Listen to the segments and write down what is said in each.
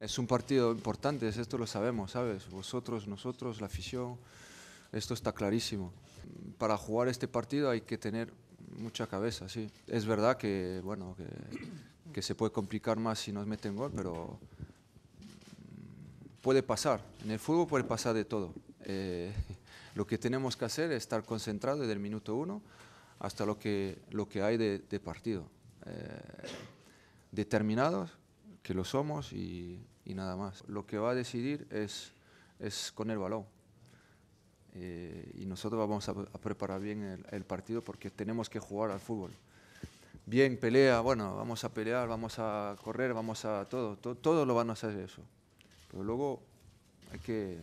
Es un partido importante, esto lo sabemos, ¿sabes? Vosotros, nosotros, la afición, esto está clarísimo. Para jugar este partido hay que tener mucha cabeza, sí. Es verdad que, bueno, que, se puede complicar más si nos meten gol, pero mm, puede pasar. En el fútbol puede pasar de todo. Eh, lo que tenemos que hacer es estar concentrados desde el minuto uno hasta lo que, lo que hay de, partido. Eh, determinados que lo somos y, nada más. Lo que va a decidir es, es con el balón. Eh, y nosotros vamos a, preparar bien el, partido porque tenemos que jugar al fútbol. Bien, pelea, bueno, vamos a pelear, vamos a correr, vamos a todo, Todos lo van a hacer eso. Pero luego hay que,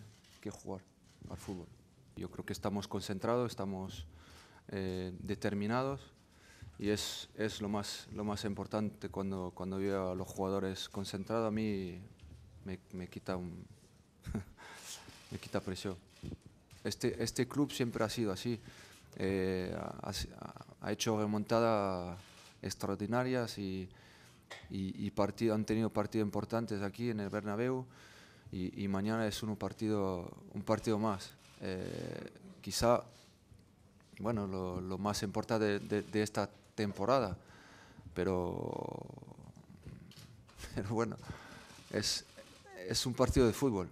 jugar al fútbol. Yo creo que estamos concentrados, estamos eh, determinados y es, es, lo, más, lo más importante cuando, cuando veo a los jugadores concentrados. A mí me, me quita, me quita presión. Este, este club siempre ha sido así. Eh, ha, hecho remontadas extraordinarias y, y, partido, han tenido partidos importantes aquí en el Bernabéu y, mañana es un partido, un partido más. Eh, quizá bueno, lo, más importante de, de, de esta temporada. Pero, pero bueno, es, es, un partido de fútbol.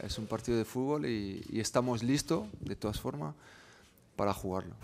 Es un partido de fútbol y estamos listos, de todas formas, para jugarlo.